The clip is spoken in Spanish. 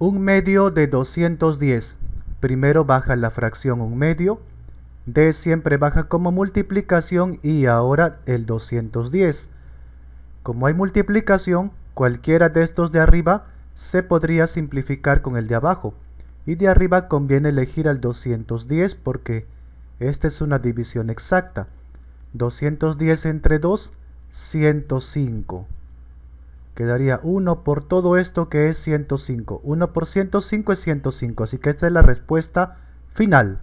Un medio de 210. Primero baja la fracción un medio. D siempre baja como multiplicación y ahora el 210. Como hay multiplicación, cualquiera de estos de arriba se podría simplificar con el de abajo. Y de arriba conviene elegir al 210 porque esta es una división exacta. 210 entre 2, 105. Quedaría 1 por todo esto que es 105. 1 por 105 es 105, así que esta es la respuesta final.